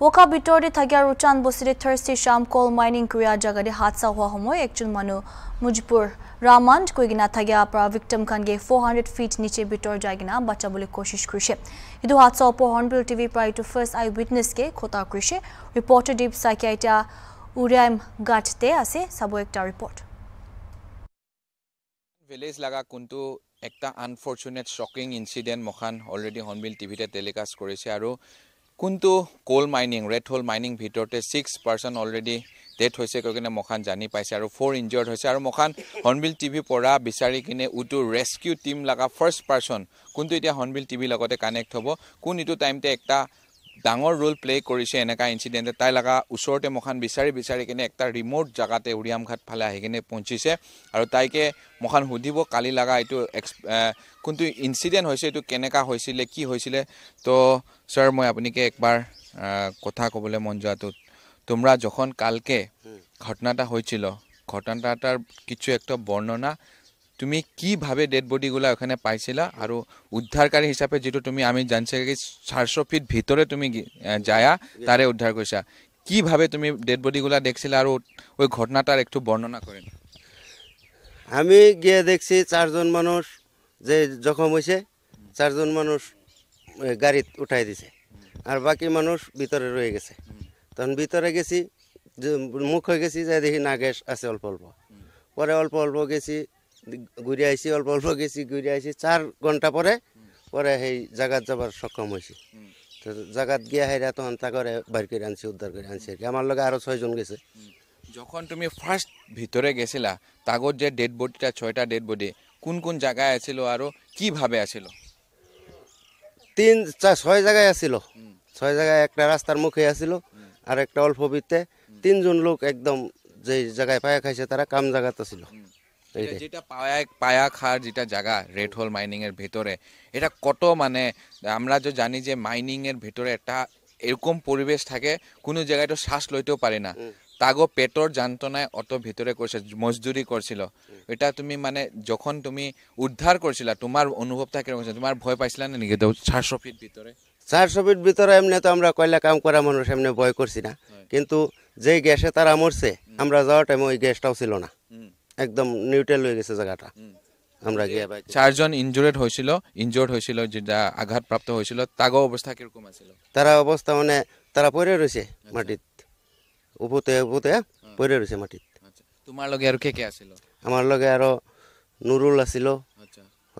Waka bitor de tagar uchan bosire thirsty sham coal mining kriya jagade hatsa hua homo ekchun manu mujpur Raman kuigina tagya apra victim kange 400 feet niche bitor jagina bacha bole koshish krishe. Idu hatsa opo Hornbill TV prior to first eye witness ke khota krishe. Reporter Deep Sakyaita Uriam Gatte ase sabo ekta report. Village laga kuntu ekta unfortunate shocking incident mohan already Hornbill TV te telecast korese aro কোনটো coal mining rat hole mining ভিতৰতে six person already death হৈছে কৈ কিনে মখান জানি পাইছে আৰু four injured হৈছে আৰু মখান হৰ্ণবিল টি ভি পৰা বিচাৰি কিনে উটো ৰেস্কিউ টীম লগা ফাৰ্ষ্ট পাৰ্চন কোনটো এতিয়া হৰ্ণবিল টি ভিৰ লগতে কানেক্ট হ'ব কোন ইটো টাইমতে এটা ডাঙৰ ৰোল প্লে কৰিছে এনেকুৱা ইঞ্চিডেণ্টে তাই লগা ওচৰতে মখান বিচাৰি বিচাৰি কিনে এটা ৰিম'ট জেগাতে উৰিয়ামঘাট ফালে আহি কিনে পহঁচিছে আৰু তাইকে মখান সুধিব কালি লগা এইটো এক্স কোনটো ইঞ্চিডেণ্ট হৈছে এইটো কেনেকুৱা হৈছিলে কি হৈছিলে তো ছাৰ মই আপুনিকে একবাৰ কথা ক'বলৈ মন যোৱাটোত তোমরা যখন কালকে ঘটনাটা হয়েছিল ঘটনাটার কিছু একটা বর্ণনা তুমি কিভাবে ডেড বডিগুলো ওখানে পাইছিলা আর উদ্ধারকারী হিসাবে যেটো তুমি আমি জানছি কি চারশো ফিট ভিতরে তুমি যায়া তারে উদ্ধার করছা কিভাবে তুমি ডেড বডিগুলো দেখছিলা আর ওই ঘটনাটার একটু বর্ণনা করেন আমি গিয়ে দেখছি চারজন মানুষ যে জখম হয়েছে চারজন মানুষ গাড়ি উঠাই দিছে আর বাকি মানুষ ভিতরে রয়ে গেছে তখন ভিতরে গেছি মুখ হয়ে গেছি যাই দেখি না গ্যাস আছে অল্প অল্প পরে অল্প অল্প গেছি ঘুরে আইসি অল্প অল্প গেছি ঘুরে আইসি চার ঘন্টা পরে পরে সেই জায়গাত যাবার সক্ষম হয়েছি তো জায়গাত গিয়া হেরা তখন তা করে বাইর করে আনছি উদ্ধার করে আনছি আর কি আমার লগে আরও ছয়জন গেছে যখন তুমি ফার্স্ট ভিতরে গেছিলা তাগর যে ডেড বডিটা ছয়টা ডেড বডি কোন কোন জায়গায় আছিল আরও কিভাবে আসিল তিন ছয় জায়গায় আসিল ছয় জায়গায় একটা রাস্তার মুখে আসিল আর একটা অল্প বিতে তিনজন লোক একদম যে জায়গায় পায়া খাইছে তারা কাম জায়গাতে ছিল যেটা পায়া পায়া খার যেটা জায়গা রেড হোল মাইনিং এর ভেতরে এটা কত মানে আমরা যে জানি যে মাইনিং এর ভেতরে একটা এরকম পরিবেশ থাকে কোনো জায়গায় তো শ্বাস লইতেও পারে না তাগো পেটর যন্ত্রণায় অত ভিতরে করছে মজদুরি করছিল এটা তুমি মানে যখন তুমি উদ্ধার করছিলা তোমার অনুভবটা কিরকম তোমার ভয় পাইছিল না নাকি চারশো ফিট ভিতরে চারশো ফিট ভিতরে এমনি তো আমরা কয়লা কাম করা মানুষ এমনি ভয় করছি না কিন্তু যেই গ্যাসে তারা মরছে আমরা যাওয়ার টাইমে ওই গ্যাসটাও ছিল না একদম নিউট্রাল হয়ে গেছে জায়গাটা আমরা গিয়ে চারজন ইনজুরেড হয়েছিল ইনজুরড হয়েছিল যেটা আঘাতপ্রাপ্ত হয়েছিল তাগো অবস্থা কিরকম আছিল তারা অবস্থা মানে তারা পরে রয়েছে মাটিতে উভতে উভতে হ্যাঁ? হ্যাঁ। পড়ে রয়েছে মাটিত আচ্ছা, তোমার লগে আর কে কে আছিল আমার লগে আর নুরুল আছিল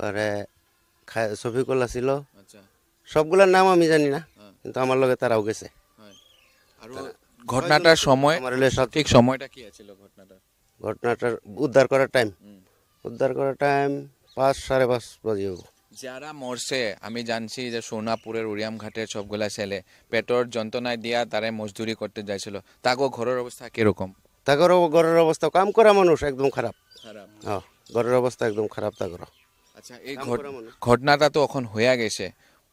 আরে আচ্ছা। শফিকুল আছিল আচ্ছা। সবগুলোর নাম আমি জানি না কিন্তু আমার লগে তারাও গেছে ঘটনাটার সময় সঠিক সময়টা কি আছিল ঘটনাটা ঘটনাটার উদ্ধার করার টাইম উদ্ধার করার টাইম পাঁচ সাড়ে পাঁচ বাজে হবো যারা মরছে আমি জানছি যে সোনাপুরের উড়িয়াম ঘাটের সবগুলা ছেলে পেটর যন্ত্রণায় দিয়া তারে মজদুরি করতে যাইছিল তাগো ঘরের অবস্থা কিরকম তাগর ঘরের অবস্থা কাম করা মানুষ একদম খারাপ খারাপ হ্যাঁ, ঘরের অবস্থা একদম খারাপ তাগর আচ্ছা এই ঘটনাটা তো এখন হইয়া গেছে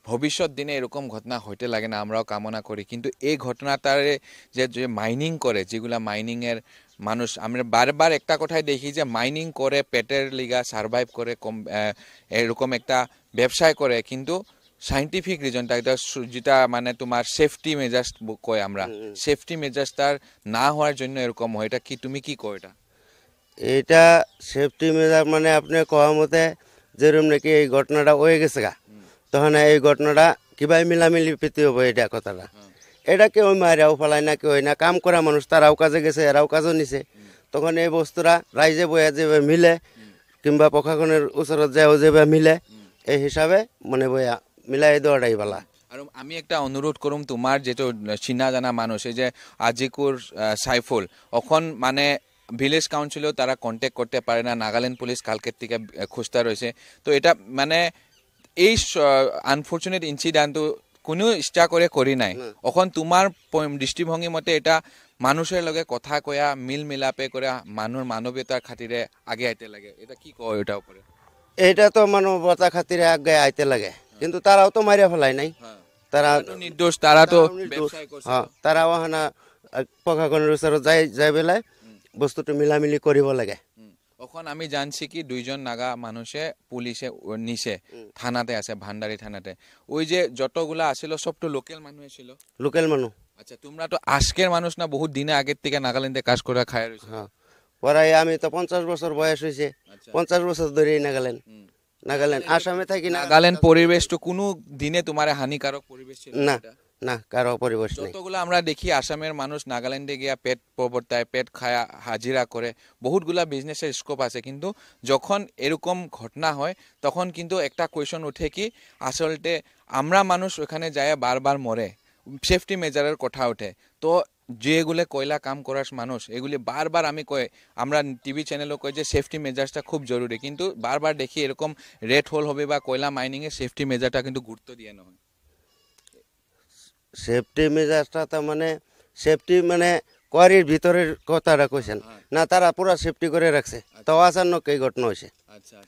ভবিষ্যৎ দিনে এরকম ঘটনা হইতে লাগে না আমরাও কামনা করি কিন্তু এই ঘটনাটারে যে যে মাইনিং করে যেগুলা মাইনিংয়ের মানুষ আমরা বারবার একটা কথাই দেখি যে মাইনিং করে পেটের লিগা সারভাইভ করে কম এরকম একটা ব্যবসায় করে কিন্তু সাইন্টিফিক রিজনটা এটা যেটা মানে তোমার সেফটি মেজার্স কয় আমরা সেফটি মেজার্সটার না হওয়ার জন্য এরকম হয় এটা কি তুমি কি কো এটা এটা সেফটি মেজার মানে আপনি কওয়া মতে যেরকম নাকি এই ঘটনাটা হয়ে গেছে গা তখন এই ঘটনাটা কিভাবে মিলামিলি পেতে হবো এটা কথাটা এটা কেউ মায়েরাও ফেলায় না কেউ না কাম করা মানুষ তারাও কাজে গেছে এরাও কাজও নিছে তখন এই বস্তুরা রাইজে বয়া যেভাবে মিলে কিংবা প্রশাসনের ওচরত যাও যেভাবে মিলে এই হিসাবে মানে বয়া মিলাই দেওয়াটাই বলা আর আমি একটা অনুরোধ করুম তোমার যেটা চিনা জানা মানুষ এই যে আজিকুর সাইফুল অখন মানে ভিলেজ কাউন্সিলেও তারা কন্ট্যাক্ট করতে পারে না নাগাল্যান্ড পুলিশ কালকের থেকে খুঁজতে রয়েছে তো এটা মানে এই আনফৰ্চুনেট ইঞ্চিডেণ্টটো কোনেও ইচ্ছা কৰে কৰি নাই অকণ তোমাৰ দৃষ্টিভংগী মতে এটা মানুহৰ লগে কথা কয়া মিল মিলাপে কৰা মানুহৰ মানৱীয়তাৰ খাতিৰে আগে আহিব লাগে এটা কি কয় এটা ওপৰত এটাতো মানৱতাৰ খাতিৰে আগে আহিব লাগে কিন্তু তাৰাওতো মাৰি ফলাই নাই তাৰা নিৰ্দোষ তাৰাতো তাৰাও হেনা প্ৰশাসনৰ ওচৰত যাই যাই পেলাই বস্তুটো মিলা মিলি কৰিব লাগে এখন আমি জানছি কি দুইজন নাগা মানুষে পুলিশে নিছে থানাতে আছে ভান্ডারি থানাতে ওই যে যতগুলো আসিল সব তো লোকাল মানুষ ছিল লোকাল মানুষ আচ্ছা তোমরা তো আজকের মানুষ না বহুত দিনে আগের থেকে নাগাল্যান্ডে কাজ করে খায় রয়েছে ওরাই হ্যাঁ। আমি তো পঞ্চাশ বছর বয়স হয়েছে আচ্ছা। পঞ্চাশ বছর ধরে নাগাল্যান্ড নাগাল্যান্ড আসামে থাকি নাগাল্যান্ড পরিবেশ তো কোনো দিনে তোমার হানিকারক পরিবেশ ছিল না না কারো পরিবেশ নেই যতগুলো আমরা দেখি আসামের মানুষ নাগাল্যান্ডে গিয়া পেট প্রবর্তায় পেট খায়া হাজিরা করে বহুতগুলা বিজনেসের স্কোপ আছে কিন্তু যখন এরকম ঘটনা হয় তখন কিন্তু একটা কোয়েশন উঠে কি আসলতে আমরা মানুষ ওখানে যায় বারবার মরে সেফটি মেজারের কথা ওঠে তো যেগুলো কয়লা কাম করার মানুষ এগুলি বারবার আমি কয়ে আমরা টিভি চ্যানেলও কয়ে যে সেফটি মেজার্সটা খুব জরুরি কিন্তু বারবার দেখি এরকম রেড হোল হবে বা কয়লা মাইনিংয়ে সেফটি মেজারটা কিন্তু গুরুত্ব দিয়ে নয় সেফটি মেজাজটা তার মানে সেফটি মানে কোয়ারির ভিতরের কথাটা কইছেন হ্যাঁ। না তারা পুরা সেফটি করে রাখছে আচ্ছা। তো আচানক এই ঘটনা হয়েছে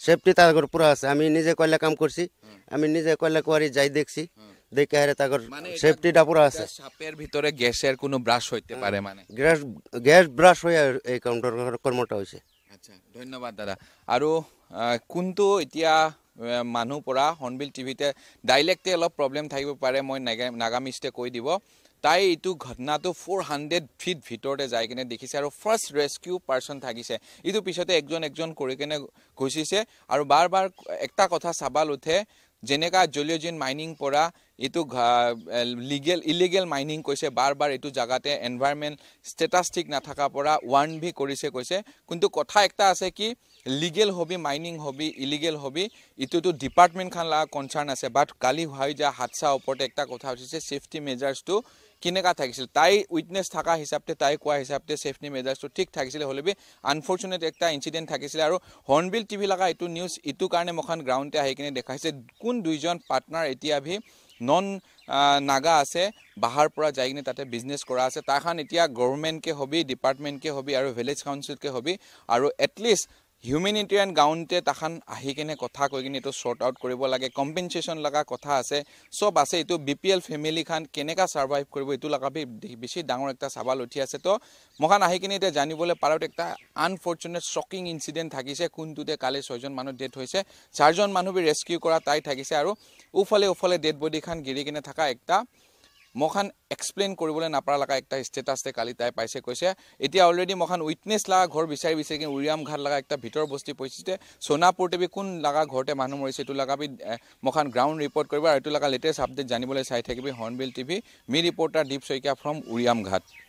সেফটি তাগর পুরা আছে আমি নিজে কয়লা কাম করছি হ্যাঁ। আমি নিজে কয়লা কোয়ারি যাই দেখছি হ্যাঁ। দেখে হারে তাগর সেফটিটা পুরা আছে সাপের ভিতরে গ্যাসের কোনো ব্রাশ হইতে পারে মানে গ্যাস গ্যাস ব্রাশ হয়ে এই কর্মটা হয়েছে আচ্ছা ধন্যবাদ দাদা আৰু কোনটো এতিয়া মানুহ পৰা হৰ্ণবিল টিভিতে ডাইলেক্টে অলপ প্ৰব্লেম থাকিব পাৰে মই নাগামিষ্টে কৈ দিব তাই এইটো ঘটনাটো ফ'ৰ হাণ্ড্ৰেড ফিট ভিতৰতে যাই কিনে দেখিছে আৰু ফাৰ্ষ্ট ৰেস্কিউ পাৰ্চন থাকিছে এইটো পিছতে একজন একজন কৰি কিনে ঘুচিছে আৰু বাৰ বাৰ এটা কথা চাবাল উঠে যেনেকা জলীয় জিন মাইনিং পৰা এইটো লিগেল ইলিগেল মাইনিং কৈছে বাৰ বাৰ এইটো জেগাতে এনভাইৰমেণ্ট ষ্টেটাষ্টিক নাথাকা পৰা ৱাৰ্ণ ভি কৰিছে কৈছে কিন্তু কথা এটা আছে কি লিগেল হবি মাইনিং হবি ইলিগেল হবি এইটোতো ডিপাৰ্টমেণ্টখন লগা কনচাৰ্ণ আছে বাট কালি হৈ যোৱা হাদচাৰ ওপৰতে এটা কথা উঠিছে ছেফটি মেজাৰ্ছটো কেনেকা থাকিছিল তাই উইটনেছ থকা হিচাপতে তাই কোৱা হিচাপে চেফটি মেজাৰ্ছটো ঠিক থাকিছিলে হ'লে বি আনফৰ্চুনেট এটা ইঞ্চিডেণ্ট থাকিছিলে আৰু হৰ্ণবিল টিভি লগা এইটো নিউজ ইটো কাৰণে মোখান গ্ৰাউণ্ডতে আহি কিনে দেখাইছে কোন দুইজন পাৰ্টনাৰ এতিয়া ভি নন নাগা আছে বাহাৰ পৰা যাই কিনে তাতে বিজনেছ কৰা আছে তাৰখন এতিয়া গভৰ্ণমেণ্টকে হ'বি ডিপাৰ্টমেণ্টকে হ'বি আৰু ভিলেজ কাউঞ্চিলকে হ'বি আৰু এটলিষ্ট হিউমেনিটেৰিয়ান গাউণ্টে তাহান আহি কিনে কথা কৈ কিনে এইটো শ্বৰ্ট আউট কৰিব লাগে কম্পেনচেশ্যন লগা কথা আছে চব আছে এইটো বি পি এল ফেমিলিখন কেনেকৈ ছাৰ্ভাইভ কৰিব এইটো লগা বেছি ডাঙৰ এটা চাৱাল উঠি আছে তো মোখান আহি কিনে এতিয়া জানিবলৈ পাৰোঁ এটা আনফৰ্চুনেট শ্বকিং ইনচিডেণ্ট থাকিছে কোনটোতে কালি ছয়জন মানুহ ডেথ হৈছে চাৰিজন মানুহ বি ৰেস্কিউ কৰা তাই থাকিছে আৰু উফালে ওফালে ডেড বডিখন গিৰি কিনে থকা এটা মখান এক্সপ্লেইন কৰিবলৈ নাপাৰালাকা এটা ষ্টেটাছে কালি তাই পাইছে কৈছে এতিয়া অলৰেডি মখান উইটনেছ লগা ঘৰ বিচাৰি বিচাৰি কিন্তু উৰিয়াম ঘাট লগা এটা ভিতৰ বস্তি পৰিছে সোনাপুৰতে বি কোন লগা ঘৰতে মানুহ মৰিছে এইটো লগা বি মখান গ্ৰাউণ্ড ৰিপৰ্ট কৰিব আৰু এইটো লগা লেটেষ্ট আপডেট জানিবলৈ চাই থাকিবি হৰ্ণবিল টিভি মি ৰিপৰ্টাৰ দীপ শইকীয়া ফ্ৰম উৰিয়াম ঘাট